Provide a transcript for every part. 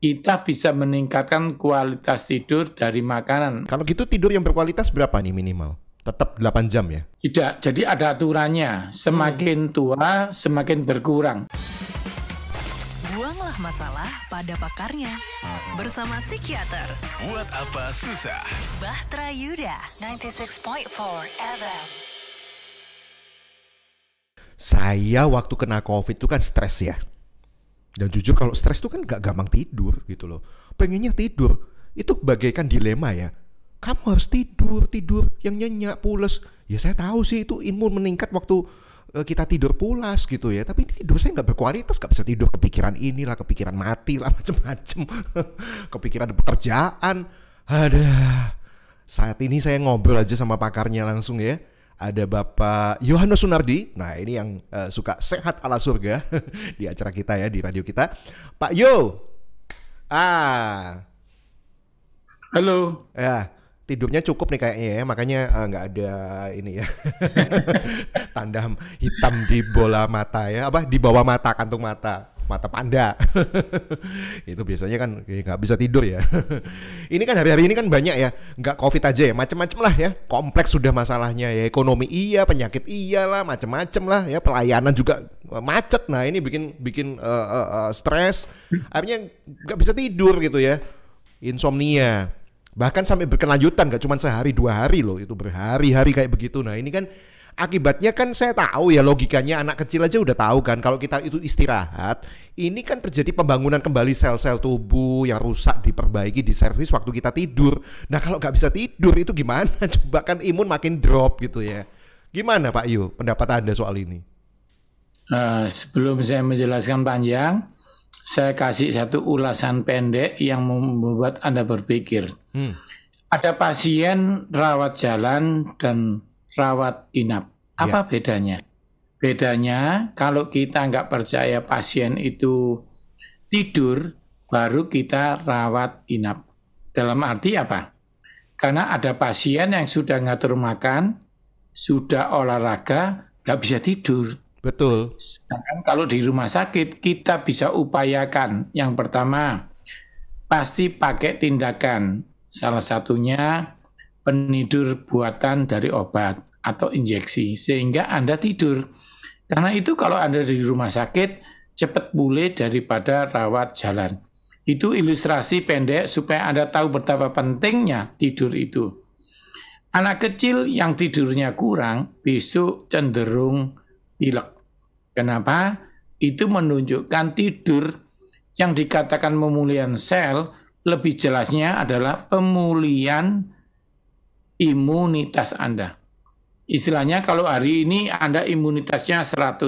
kita bisa meningkatkan kualitas tidur dari makanan. Kalau gitu tidur yang berkualitas berapa nih minimal? Tetap 8 jam ya? Tidak, jadi ada aturannya. Semakin hmm. tua, semakin berkurang. Buanglah masalah pada pakarnya. Bersama psikiater. Buat apa susah? Bahtera Yuda, 96.4 FM. Saya waktu kena COVID itu kan stres ya dan jujur kalau stres itu kan gak gampang tidur gitu loh. Pengennya tidur, itu bagaikan dilema ya. Kamu harus tidur, tidur yang nyenyak, pulas Ya saya tahu sih itu imun meningkat waktu eh, kita tidur pulas gitu ya tapi tidur saya gak berkualitas Gak bisa tidur kepikiran inilah kepikiran mati lah macem-macem kepikiran pekerjaan ada saat ini saya ngobrol aja sama pakarnya langsung ya ada Bapak Yohanes Sunardi. Nah, ini yang uh, suka sehat ala surga di acara kita ya di radio kita. Pak Yo. Ah. Halo. Ya, tidurnya cukup nih kayaknya ya. Makanya eh, nggak uh, ada ini ya. Tanda hitam di bola mata ya. Apa di bawah mata, kantung mata mata panda itu biasanya kan ya, nggak bisa tidur ya ini kan hari-hari ini kan banyak ya nggak covid aja ya macem-macem lah ya kompleks sudah masalahnya ya ekonomi iya penyakit iyalah macem-macem lah ya pelayanan juga e, macet nah ini bikin bikin uh, uh, uh, stres akhirnya nggak bisa tidur gitu ya insomnia bahkan sampai berkelanjutan gak cuma sehari dua hari loh itu berhari-hari kayak begitu nah ini kan Akibatnya kan saya tahu ya logikanya anak kecil aja udah tahu kan kalau kita itu istirahat, ini kan terjadi pembangunan kembali sel-sel tubuh yang rusak diperbaiki di servis waktu kita tidur. Nah kalau nggak bisa tidur itu gimana? Coba kan imun makin drop gitu ya. Gimana Pak Yu pendapat Anda soal ini? Nah, sebelum saya menjelaskan panjang, saya kasih satu ulasan pendek yang membuat Anda berpikir. Hmm. Ada pasien rawat jalan dan rawat inap. Ya. Apa ya. bedanya? Bedanya kalau kita nggak percaya pasien itu tidur, baru kita rawat inap. Dalam arti apa? Karena ada pasien yang sudah ngatur makan, sudah olahraga, nggak bisa tidur. Betul. Sedangkan kalau di rumah sakit, kita bisa upayakan. Yang pertama, pasti pakai tindakan. Salah satunya penidur buatan dari obat atau injeksi sehingga Anda tidur. Karena itu kalau Anda di rumah sakit cepat pulih daripada rawat jalan. Itu ilustrasi pendek supaya Anda tahu betapa pentingnya tidur itu. Anak kecil yang tidurnya kurang besok cenderung pilek. Kenapa? Itu menunjukkan tidur yang dikatakan pemulihan sel lebih jelasnya adalah pemulihan imunitas Anda. Istilahnya kalau hari ini Anda imunitasnya 100,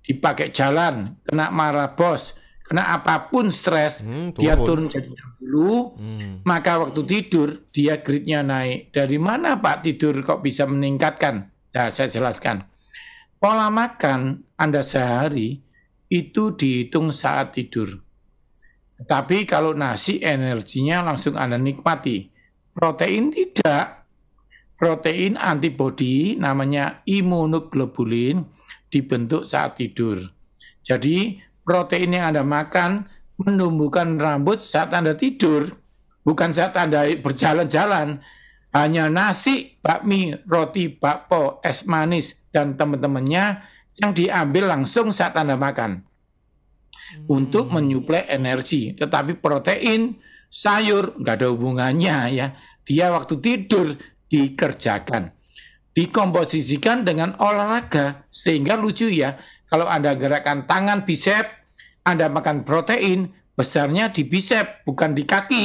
dipakai jalan, kena marah bos, kena apapun stres, hmm, dia turun jadi 60, hmm. maka waktu tidur dia gridnya naik. Dari mana Pak tidur kok bisa meningkatkan? Nah, saya jelaskan. Pola makan Anda sehari itu dihitung saat tidur. Tapi kalau nasi energinya langsung Anda nikmati. Protein tidak, protein antibodi namanya imunoglobulin dibentuk saat tidur. Jadi protein yang Anda makan menumbuhkan rambut saat Anda tidur, bukan saat Anda berjalan-jalan. Hanya nasi, bakmi, roti, bakpo, es manis, dan teman-temannya yang diambil langsung saat Anda makan. Hmm. Untuk iya. menyuplai energi. Tetapi protein, sayur, nggak ada hubungannya ya. Dia waktu tidur dikerjakan. Dikomposisikan dengan olahraga sehingga lucu ya. Kalau Anda gerakan tangan bisep, Anda makan protein, besarnya di bisep bukan di kaki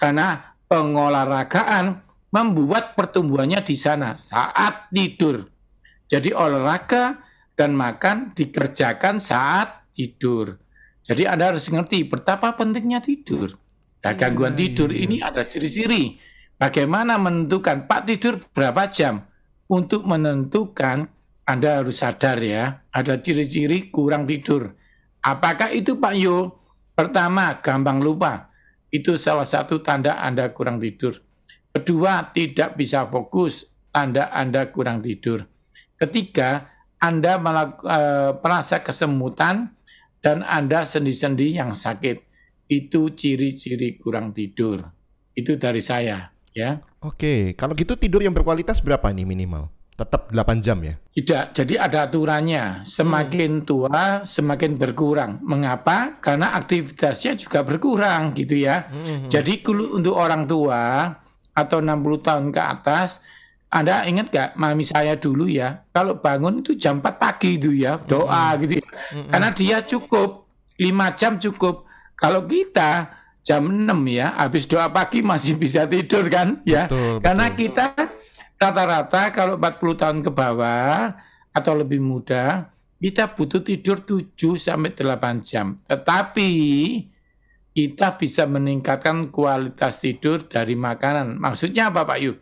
karena pengolahragaan membuat pertumbuhannya di sana saat tidur. Jadi olahraga dan makan dikerjakan saat tidur. Jadi Anda harus ngerti betapa pentingnya tidur. Nah, gangguan iya, tidur iya, ini iya. ada ciri-ciri Bagaimana menentukan Pak tidur berapa jam? Untuk menentukan Anda harus sadar ya, ada ciri-ciri kurang tidur. Apakah itu Pak Yo? Pertama, gampang lupa. Itu salah satu tanda Anda kurang tidur. Kedua, tidak bisa fokus, tanda Anda kurang tidur. Ketiga, Anda malah, eh, e, merasa kesemutan dan Anda sendi-sendi yang sakit. Itu ciri-ciri kurang tidur. Itu dari saya ya. Oke, kalau gitu tidur yang berkualitas berapa nih minimal? Tetap 8 jam ya? Tidak, jadi ada aturannya. Semakin hmm. tua, semakin berkurang. Mengapa? Karena aktivitasnya juga berkurang gitu ya. Hmm. hmm. Jadi untuk orang tua atau 60 tahun ke atas, anda ingat gak mami saya dulu ya, kalau bangun itu jam 4 pagi itu ya, hmm, doa -hmm. gitu ya. -hmm. Karena dia cukup, 5 jam cukup. Kalau kita jam 6 ya, habis doa pagi masih bisa tidur kan ya. Betul, Karena betul. kita rata-rata kalau 40 tahun ke bawah atau lebih muda, kita butuh tidur 7 sampai 8 jam. Tetapi kita bisa meningkatkan kualitas tidur dari makanan. Maksudnya apa Pak Yu?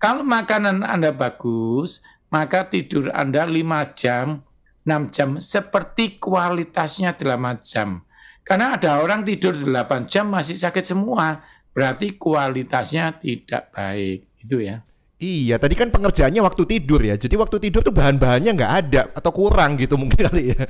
Kalau makanan Anda bagus, maka tidur Anda 5 jam, 6 jam, seperti kualitasnya 8 jam. Karena ada orang tidur 8 jam masih sakit semua, berarti kualitasnya tidak baik. Itu ya. Iya, tadi kan pengerjaannya waktu tidur ya. Jadi waktu tidur tuh bahan-bahannya nggak ada atau kurang gitu mungkin kali ya. Iya.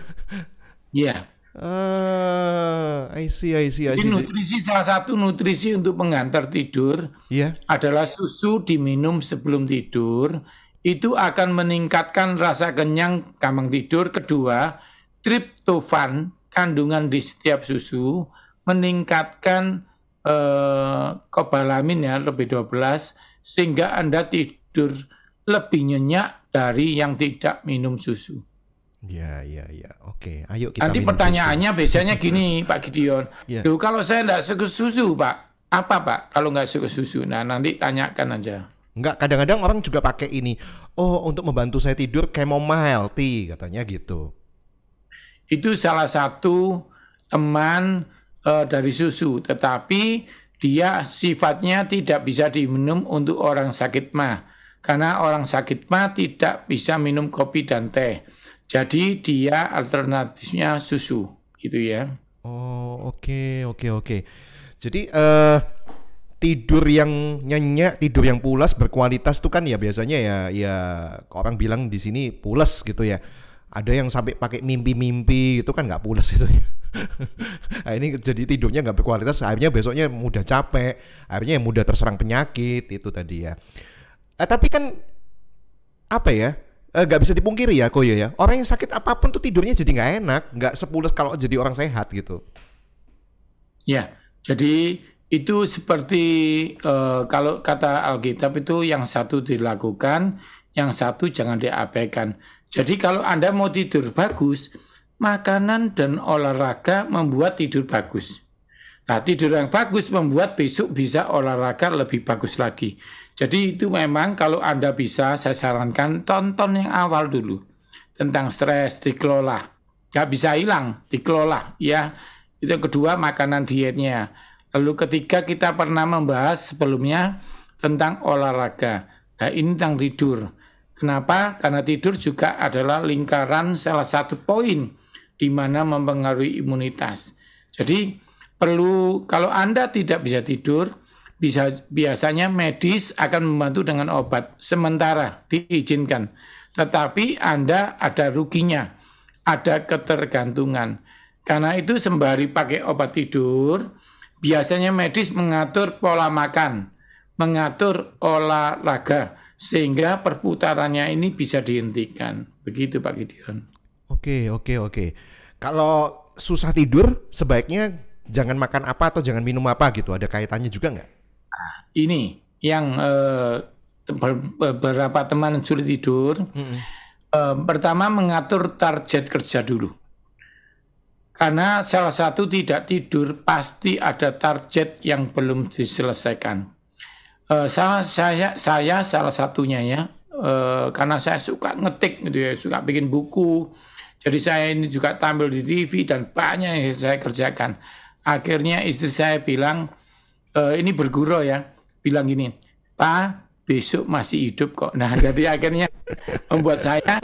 Yeah. Uh, I see, I see, I see. nutrisi salah satu nutrisi untuk pengantar tidur yeah. adalah susu diminum sebelum tidur. Itu akan meningkatkan rasa kenyang kamang tidur. Kedua, triptofan kandungan di setiap susu meningkatkan eh, kobalamin ya lebih 12 sehingga Anda tidur lebih nyenyak dari yang tidak minum susu. Ya, ya, ya. Oke, ayo kita Nanti pertanyaannya susu. biasanya gini Pak Gideon. Ya. Duh, kalau saya enggak suka susu Pak, apa Pak kalau nggak suka susu? Nah nanti tanyakan aja. Enggak, kadang-kadang orang juga pakai ini. Oh, untuk membantu saya tidur chamomile tea katanya gitu itu salah satu teman uh, dari susu, tetapi dia sifatnya tidak bisa diminum untuk orang sakit mah karena orang sakit mah tidak bisa minum kopi dan teh. Jadi dia alternatifnya susu gitu ya. Oh, oke okay, oke okay, oke. Okay. Jadi uh, tidur yang nyenyak, tidur yang pulas berkualitas itu kan ya biasanya ya ya orang bilang di sini pulas gitu ya ada yang sampai pakai mimpi-mimpi itu kan nggak pulas itu ya. nah, ini jadi tidurnya nggak berkualitas akhirnya besoknya mudah capek akhirnya mudah terserang penyakit itu tadi ya eh, tapi kan apa ya eh, nggak bisa dipungkiri ya Koyo ya orang yang sakit apapun tuh tidurnya jadi nggak enak nggak sepulus kalau jadi orang sehat gitu ya jadi itu seperti uh, kalau kata Alkitab itu yang satu dilakukan yang satu jangan diabaikan jadi kalau Anda mau tidur bagus, makanan dan olahraga membuat tidur bagus. Nah, tidur yang bagus membuat besok bisa olahraga lebih bagus lagi. Jadi itu memang kalau Anda bisa, saya sarankan tonton yang awal dulu. Tentang stres, dikelola. Gak bisa hilang, dikelola. ya. Itu yang kedua, makanan dietnya. Lalu ketiga, kita pernah membahas sebelumnya tentang olahraga. Nah, ini tentang tidur. Kenapa? Karena tidur juga adalah lingkaran salah satu poin di mana mempengaruhi imunitas. Jadi perlu kalau Anda tidak bisa tidur, bisa biasanya medis akan membantu dengan obat sementara diizinkan. Tetapi Anda ada ruginya, ada ketergantungan. Karena itu sembari pakai obat tidur, biasanya medis mengatur pola makan, mengatur olahraga, sehingga perputarannya ini bisa dihentikan. Begitu Pak Gideon. Oke, oke, oke. Kalau susah tidur sebaiknya jangan makan apa atau jangan minum apa gitu. Ada kaitannya juga nggak? Ah, ini yang eh, beberapa teman sulit tidur. Hmm. Eh, pertama mengatur target kerja dulu. Karena salah satu tidak tidur pasti ada target yang belum diselesaikan Eh, saya saya saya salah satunya ya uh, karena saya suka ngetik gitu ya suka bikin buku jadi saya ini juga tampil di TV dan banyak yang saya kerjakan akhirnya istri saya bilang e, ini bergurau ya bilang gini pak besok masih hidup kok nah jadi akhirnya membuat saya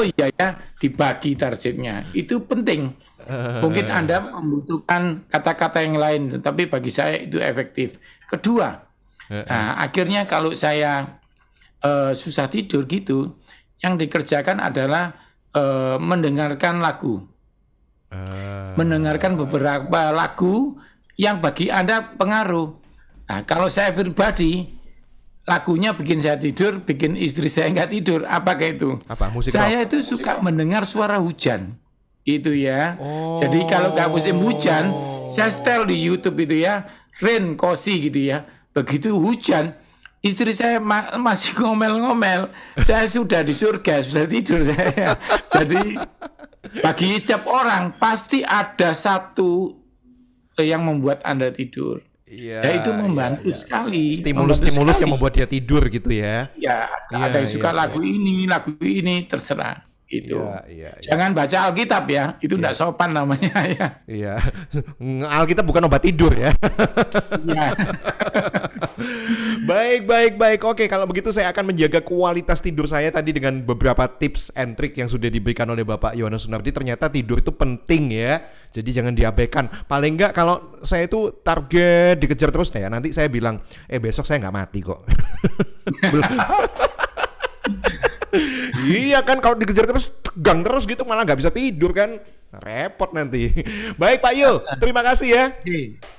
oh iya ya dibagi targetnya itu penting mungkin anda membutuhkan kata-kata yang lain tapi bagi saya itu efektif kedua Nah, akhirnya kalau saya uh, susah tidur gitu, yang dikerjakan adalah uh, mendengarkan lagu, uh, mendengarkan beberapa lagu yang bagi anda pengaruh. Nah, kalau saya pribadi lagunya bikin saya tidur, bikin istri saya nggak tidur. Apakah itu? Apa musik? Saya rock? itu suka musik mendengar suara hujan. Itu ya. Oh. Jadi kalau nggak musim hujan, saya setel di YouTube itu ya, rain cozy gitu ya. Begitu hujan, istri saya ma masih ngomel-ngomel. Saya sudah di surga, sudah tidur saya. Jadi bagi setiap orang pasti ada satu eh, yang membuat Anda tidur. Iya. Ya itu iya, membantu ya, ya. sekali. Stimulus-stimulus stimulus yang membuat dia tidur gitu ya. Ya, ya ada yang suka ya, lagu ya. ini, lagu ini terserah gitu. Ya, ya, ya. Jangan baca Alkitab ya, itu tidak ya. sopan namanya ya. Iya. Alkitab bukan obat tidur ya. ya. baik, baik, baik. Oke, kalau begitu saya akan menjaga kualitas tidur saya tadi dengan beberapa tips and trick yang sudah diberikan oleh Bapak Yohanes Sunardi. Ternyata tidur itu penting ya. Jadi jangan diabaikan. Paling enggak kalau saya itu target dikejar terus nah ya, nanti saya bilang, "Eh, besok saya nggak mati kok." iya kan kalau dikejar terus tegang terus gitu malah nggak bisa tidur kan repot nanti baik Pak Yul terima kasih ya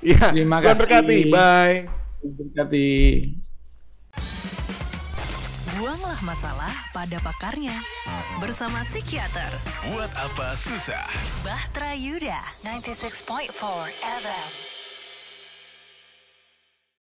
iya terima kasih berkati bye berkati buanglah masalah pada pakarnya bersama psikiater buat apa susah Bahtera Yuda 96.4 FM